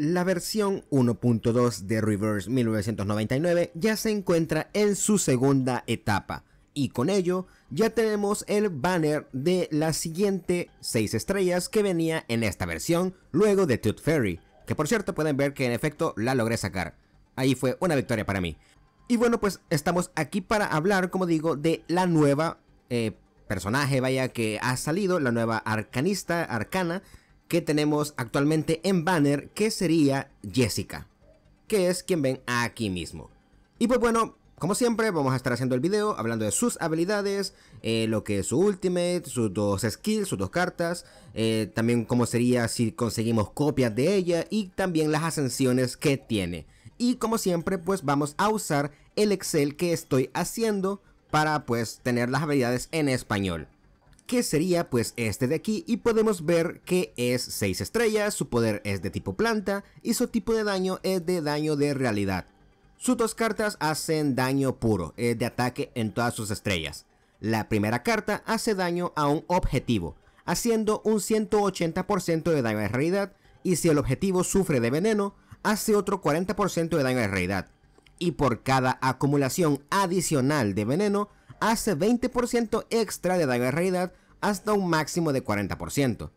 La versión 1.2 de Reverse 1999 ya se encuentra en su segunda etapa y con ello ya tenemos el banner de la siguiente 6 estrellas que venía en esta versión luego de Tooth Fairy, que por cierto pueden ver que en efecto la logré sacar. Ahí fue una victoria para mí. Y bueno, pues estamos aquí para hablar, como digo, de la nueva eh, personaje, vaya, que ha salido, la nueva arcanista, arcana, que tenemos actualmente en banner, que sería Jessica, que es quien ven aquí mismo. Y pues bueno, como siempre, vamos a estar haciendo el video hablando de sus habilidades, eh, lo que es su ultimate, sus dos skills, sus dos cartas, eh, también cómo sería si conseguimos copias de ella y también las ascensiones que tiene. Y como siempre, pues vamos a usar el Excel que estoy haciendo para pues tener las habilidades en español que sería pues este de aquí y podemos ver que es 6 estrellas, su poder es de tipo planta y su tipo de daño es de daño de realidad. Sus dos cartas hacen daño puro, es eh, de ataque en todas sus estrellas. La primera carta hace daño a un objetivo, haciendo un 180% de daño de realidad y si el objetivo sufre de veneno, hace otro 40% de daño de realidad. Y por cada acumulación adicional de veneno, hace 20% extra de daño de realidad hasta un máximo de 40%.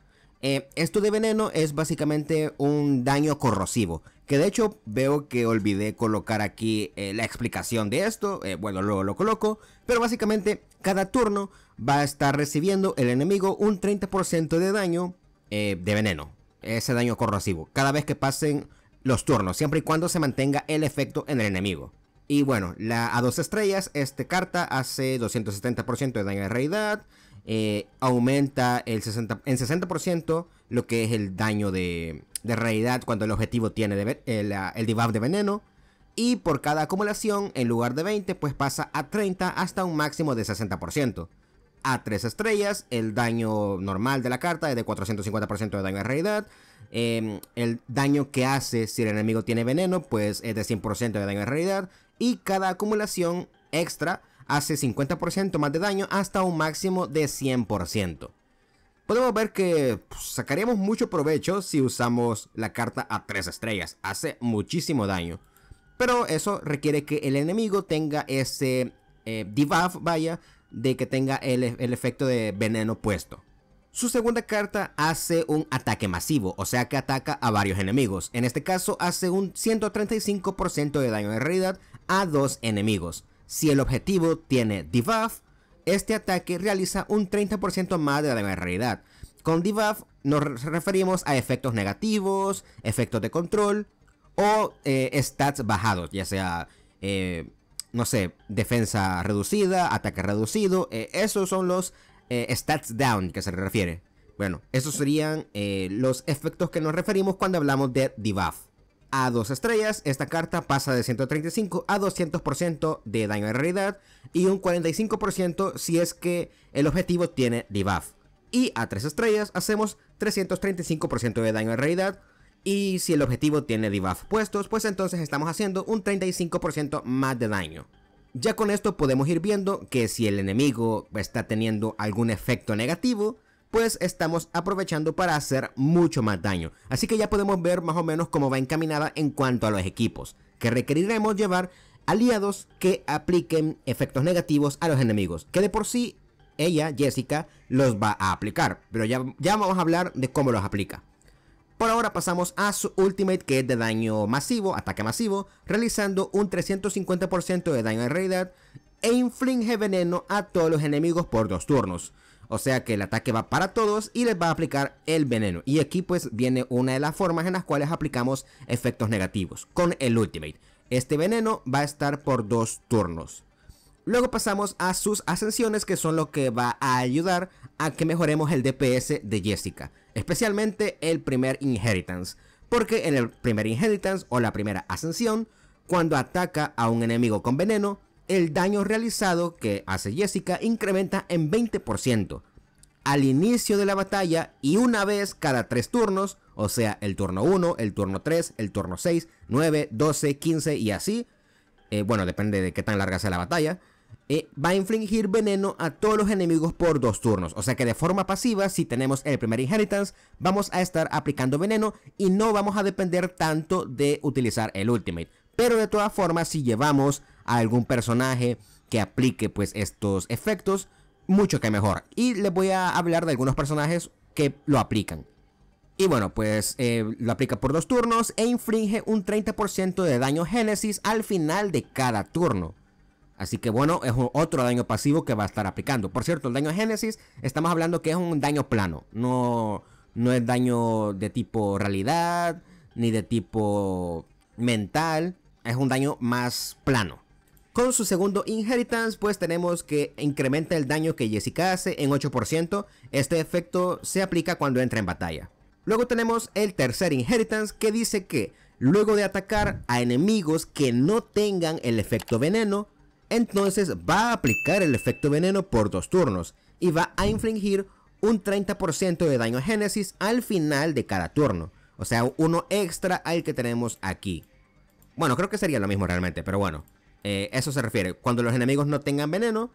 Eh, esto de veneno es básicamente un daño corrosivo, que de hecho veo que olvidé colocar aquí eh, la explicación de esto, eh, bueno, luego lo coloco, pero básicamente cada turno va a estar recibiendo el enemigo un 30% de daño de veneno, ese daño corrosivo, cada vez que pasen los turnos, siempre y cuando se mantenga el efecto en el enemigo. Y bueno, la, a 2 estrellas, esta carta hace 270% de daño de realidad. Eh, aumenta el 60, en 60% lo que es el daño de, realidad cuando el objetivo tiene el, el debuff de veneno. Y por cada acumulación, en lugar de 20, pues pasa a 30 hasta un máximo de 60%. A 3 estrellas, el daño normal de la carta es de 450% de daño de realidad. Em, el daño que hace si el enemigo tiene veneno, pues es de 100% de daño de realidad y cada acumulación extra hace 50% más de daño hasta un máximo de 100%. Podemos ver que pues, sacaríamos mucho provecho si usamos la carta a 3 estrellas, hace muchísimo daño. Pero eso requiere que el enemigo tenga ese eh, debuff, vaya, de que tenga el, el efecto de veneno puesto. Su segunda carta hace un ataque masivo, o sea que ataca a varios enemigos. En este caso hace un 135% de daño de realidad a dos enemigos. Si el objetivo tiene debuff, este ataque realiza un 30% más de la realidad. Con debuff nos referimos a efectos negativos, efectos de control o eh, stats bajados, ya sea, eh, no sé, defensa reducida, ataque reducido. Eh, esos son los stats down que se refiere. Bueno, esos serían los efectos que nos referimos cuando hablamos de debuff a 2 estrellas, esta carta pasa de 135 a 200% de daño de realidad y un 45% si es que el objetivo tiene debuff. Y a 3 estrellas hacemos 335% de daño de realidad y si el objetivo tiene debuff puestos, pues entonces estamos haciendo un 35% más de daño. Ya con esto podemos ir viendo que si el enemigo está teniendo algún efecto negativo, pues estamos aprovechando para hacer mucho más daño. Así que ya podemos ver más o menos cómo va encaminada en cuanto a los equipos, que requeriremos llevar aliados que apliquen efectos negativos a los enemigos, que de por sí ella, Jessica, los va a aplicar, pero ya, vamos a hablar de cómo los aplica. Por ahora pasamos a su ultimate que es de daño masivo, ataque masivo, realizando un 350% de daño en realidad e inflige veneno a todos los enemigos por dos turnos. O sea que el ataque va para todos y les va a aplicar el veneno. Y aquí pues viene una de las formas en las cuales aplicamos efectos negativos con el ultimate. Este veneno va a estar por dos turnos. Luego pasamos a sus ascensiones que son lo que va a ayudar a que mejoremos el DPS de Jessica. Especialmente el primer Inheritance. Porque en el primer Inheritance o la primera ascensión, cuando ataca a un enemigo con veneno, el daño realizado que hace Jessica incrementa en 20% al inicio de la batalla y una vez cada 3 turnos, o sea, el turno 1, el turno 3, el turno 6, 9, 12, 15 y así, eh, bueno, depende de qué tan larga sea la batalla, eh, va a infligir veneno a todos los enemigos por dos turnos. O sea que de forma pasiva, si tenemos el primer Inheritance, vamos a estar aplicando veneno y no vamos a depender tanto de utilizar el Ultimate. Pero de todas formas, si llevamos a algún personaje que aplique pues estos efectos, mucho que mejor. Y les voy a hablar de algunos personajes que lo aplican. Y bueno, pues eh, lo aplica por dos turnos e infringe un 30% de daño Génesis al final de cada turno. Así que bueno, es otro daño pasivo que va a estar aplicando. Por cierto, el daño Génesis, estamos hablando que es un daño plano. No, no es daño de tipo realidad, ni de tipo mental. Es un daño más plano. Con su segundo Inheritance, pues tenemos que incrementa el daño que Jessica hace en 8%. Este efecto se aplica cuando entra en batalla. Luego tenemos el tercer Inheritance que dice que luego de atacar a enemigos que no tengan el efecto veneno, entonces va a aplicar el efecto veneno por dos turnos y va a infligir un 30% de daño a Génesis al final de cada turno. O sea, uno extra al que tenemos aquí. Bueno, creo que sería lo mismo realmente, pero bueno. Eh, eso se refiere. Cuando los enemigos no tengan veneno,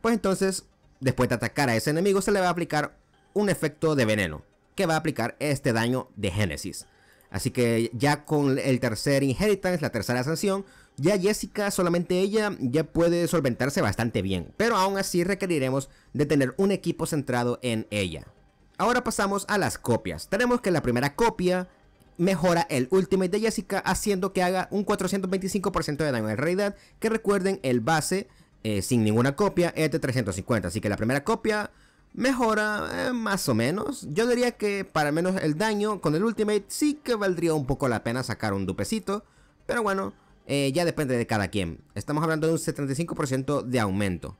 pues entonces, después de atacar a ese enemigo, se le va a aplicar un efecto de veneno, que va a aplicar este daño de Génesis. Así que ya con el tercer Inheritance, la tercera sanción, ya Jessica, solamente ella, ya puede solventarse bastante bien. Pero aún así requeriremos de tener un equipo centrado en ella. Ahora pasamos a las copias. Tenemos que la primera copia mejora el Ultimate de Jessica haciendo que haga un 425% de daño. En realidad, que recuerden, el base eh, sin ninguna copia es de 350. Así que la primera copia mejora eh, más o menos. Yo diría que para menos el daño con el Ultimate sí que valdría un poco la pena sacar un dupecito. Pero bueno, eh, ya depende de cada quien. Estamos hablando de un 75% de aumento.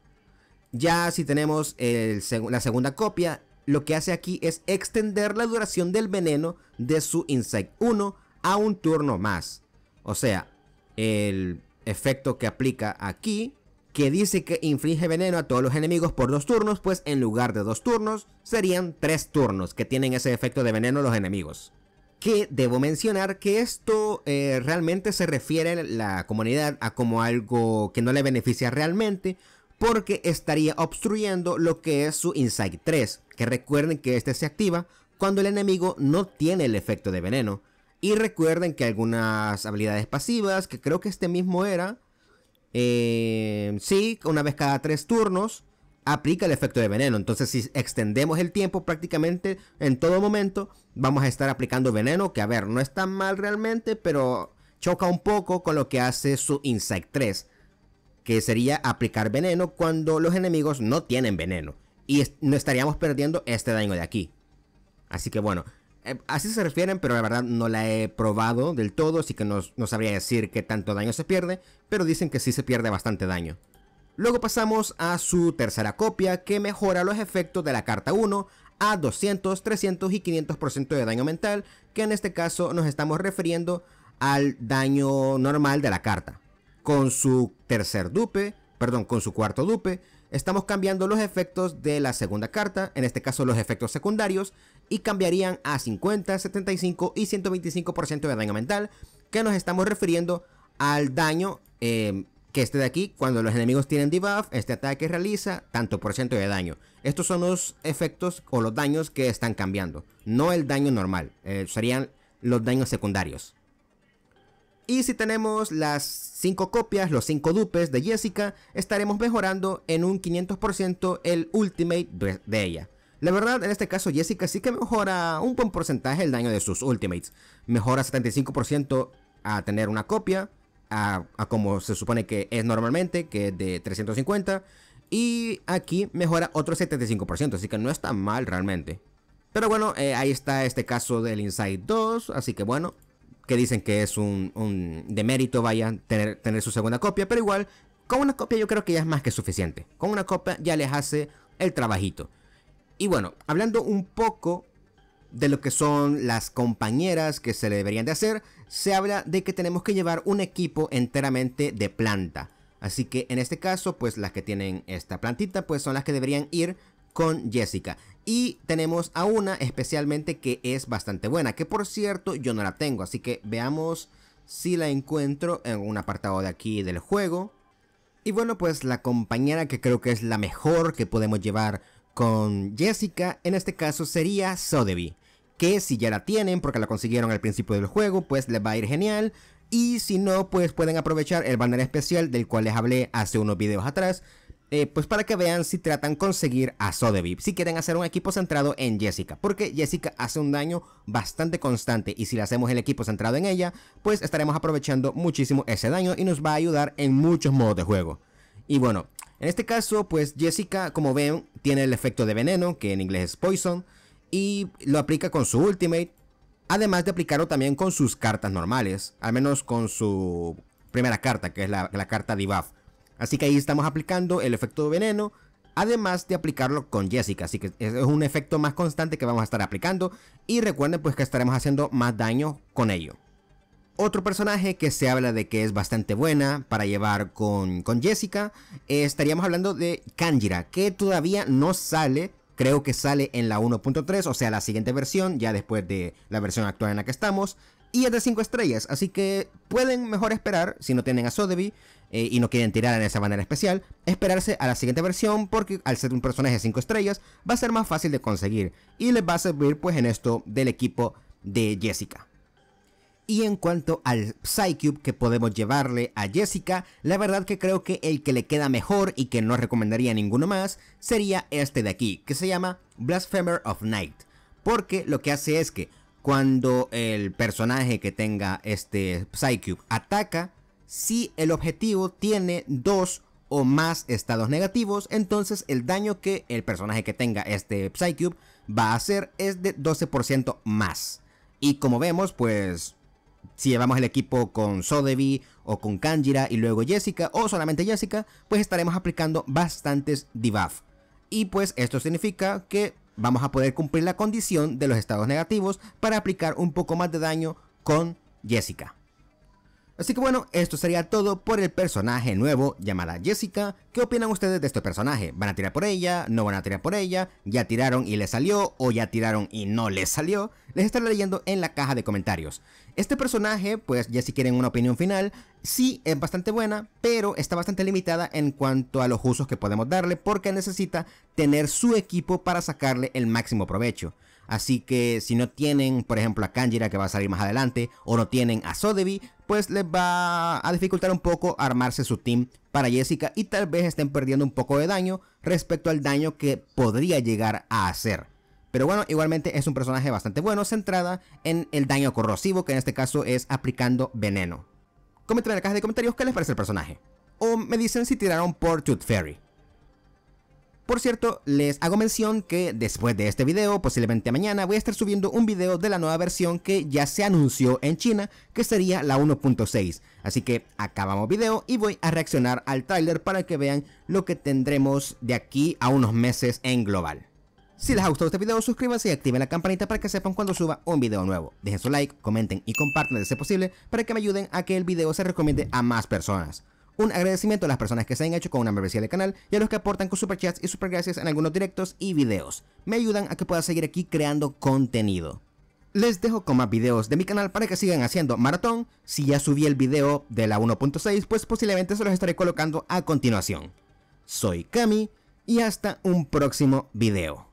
Ya si tenemos el la segunda copia, lo que hace aquí es extender la duración del veneno de su Insight 1 a un turno más. O sea, el efecto que aplica aquí, que dice que inflige veneno a todos los enemigos por dos turnos, pues en lugar de dos turnos, serían tres turnos que tienen ese efecto de veneno los enemigos. Que debo mencionar que esto eh, realmente se refiere a la comunidad a como algo que no le beneficia realmente, porque estaría obstruyendo lo que es su Insight 3, recuerden que este se activa cuando el enemigo no tiene el efecto de veneno. Y recuerden que algunas habilidades pasivas, que creo que este mismo era, eh, sí, una vez cada tres turnos, aplica el efecto de veneno. Entonces, si extendemos el tiempo prácticamente en todo momento, vamos a estar aplicando veneno, que a ver, no está mal realmente, pero choca un poco con lo que hace su Insight 3, que sería aplicar veneno cuando los enemigos no tienen veneno. Y no estaríamos perdiendo este daño de aquí. Así que bueno, eh, así se refieren, pero la verdad no la he probado del todo, así que no, no sabría decir qué tanto daño se pierde, pero dicen que sí se pierde bastante daño. Luego pasamos a su tercera copia, que mejora los efectos de la carta 1 a 200, 300 y 500% de daño mental, que en este caso nos estamos refiriendo al daño normal de la carta. Con su tercer dupe, perdón, con su cuarto dupe, estamos cambiando los efectos de la segunda carta, en este caso los efectos secundarios, y cambiarían a 50, 75 y 125% de daño mental, que nos estamos refiriendo al daño em, que este de aquí, cuando los enemigos tienen debuff, este ataque realiza tanto por ciento de daño. Estos son los efectos o los daños que están cambiando, no el daño normal, eh, serían los daños secundarios. Y si tenemos las 5 copias, los 5 dupes de Jessica, estaremos mejorando en un 500% el ultimate de, ella. La verdad, en este caso Jessica sí que mejora un buen porcentaje el daño de sus ultimates. Mejora 75% a tener una copia, a, como se supone que es normalmente, que es de 350. Y aquí mejora otro 75%, así que no está mal realmente. Pero bueno, eh, ahí está este caso del Inside 2, así que bueno, que dicen que es un, de demérito, vaya, tener, tener su segunda copia, pero igual, con una copia yo creo que ya es más que suficiente. Con una copia ya les hace el trabajito. Y bueno, hablando un poco de lo que son las compañeras que se le deberían de hacer, se habla de que tenemos que llevar un equipo enteramente de planta. Así que en este caso, pues las que tienen esta plantita, pues son las que deberían ir con Jessica. Y tenemos a una especialmente que es bastante buena, que por cierto yo no la tengo, así que veamos si la encuentro en un apartado de aquí del juego. Y bueno, pues la compañera que creo que es la mejor que podemos llevar con Jessica, en este caso sería Sotheby, que si ya la tienen porque la consiguieron al principio del juego, pues les va a ir genial. Y si no, pues pueden aprovechar el banner especial del cual les hablé hace unos videos atrás, eh, pues para que vean si tratan conseguir a Sodevip, si quieren hacer un equipo centrado en Jessica, porque Jessica hace un daño bastante constante y si le hacemos el equipo centrado en ella, pues estaremos aprovechando muchísimo ese daño y nos va a ayudar en muchos modos de juego. Y bueno, en este caso, pues Jessica, como ven, tiene el efecto de veneno, que en inglés es poison, y lo aplica con su ultimate, además de aplicarlo también con sus cartas normales, al menos con su primera carta, que es la, la carta debuff. Así que ahí estamos aplicando el efecto de veneno, además de aplicarlo con Jessica. Así que es un efecto más constante que vamos a estar aplicando. Y recuerden pues que estaremos haciendo más daño con ello. Otro personaje que se habla de que es bastante buena para llevar con, Jessica, eh, estaríamos hablando de Kanjira, que todavía no sale, creo que sale en la 1.3, o sea, la siguiente versión, ya después de la versión actual en la que estamos y es de 5 estrellas. Así que pueden mejor esperar, si no tienen a Sotheby eh, y no quieren tirar en esa manera especial, esperarse a la siguiente versión porque al ser un personaje de 5 estrellas va a ser más fácil de conseguir y les va a servir pues en esto del equipo de Jessica. Y en cuanto al Psycube que podemos llevarle a Jessica, la verdad que creo que el que le queda mejor y que no recomendaría ninguno más sería este de aquí, que se llama Blasphemer of Night. Porque lo que hace es que cuando el personaje que tenga este Psycube ataca, si el objetivo tiene dos o más estados negativos, entonces el daño que el personaje que tenga este Psycube va a hacer es de 12% más. Y como vemos, pues si llevamos el equipo con Sodevi o con Kanjira y luego Jessica o solamente Jessica, pues estaremos aplicando bastantes debuff. Y pues esto significa que vamos a poder cumplir la condición de los estados negativos para aplicar un poco más de daño con Jessica. Así que bueno, esto sería todo por el personaje nuevo llamada Jessica. ¿Qué opinan ustedes de este personaje? ¿Van a tirar por ella? ¿No van a tirar por ella? ¿Ya tiraron y le salió? ¿O ya tiraron y no le salió? Les estaré leyendo en la caja de comentarios. Este personaje, pues ya si quieren una opinión final, sí es bastante buena, pero está bastante limitada en cuanto a los usos que podemos darle porque necesita tener su equipo para sacarle el máximo provecho. Así que si no tienen, por ejemplo, a Kanjira que va a salir más adelante, o no tienen a Sodebi, pues les va a dificultar un poco armarse su team para Jessica y tal vez estén perdiendo un poco de daño respecto al daño que podría llegar a hacer. Pero bueno, igualmente es un personaje bastante bueno, centrada en el daño corrosivo, que en este caso es aplicando veneno. Comenten en la caja de comentarios qué les parece el personaje. O me dicen si tiraron por Tooth Fairy. Por cierto, les hago mención que después de este video, posiblemente mañana, voy a estar subiendo un video de la nueva versión que ya se anunció en China, que sería la 1.6. Así que acabamos video y voy a reaccionar al trailer para que vean lo que tendremos de aquí a unos meses en global. Si les ha gustado este video, suscríbanse y activen la campanita para que sepan cuando suba un video nuevo. Dejen su like, comenten y compartan si es posible para que me ayuden a que el video se recomiende a más personas. Un agradecimiento a las personas que se han hecho con una membresía del canal y a los que aportan con superchats y gracias en algunos directos y videos. Me ayudan a que pueda seguir aquí creando contenido. Les dejo con más videos de mi canal para que sigan haciendo maratón. Si ya subí el video de la 1.6, pues posiblemente se los estaré colocando a continuación. Soy Cami y hasta un próximo video.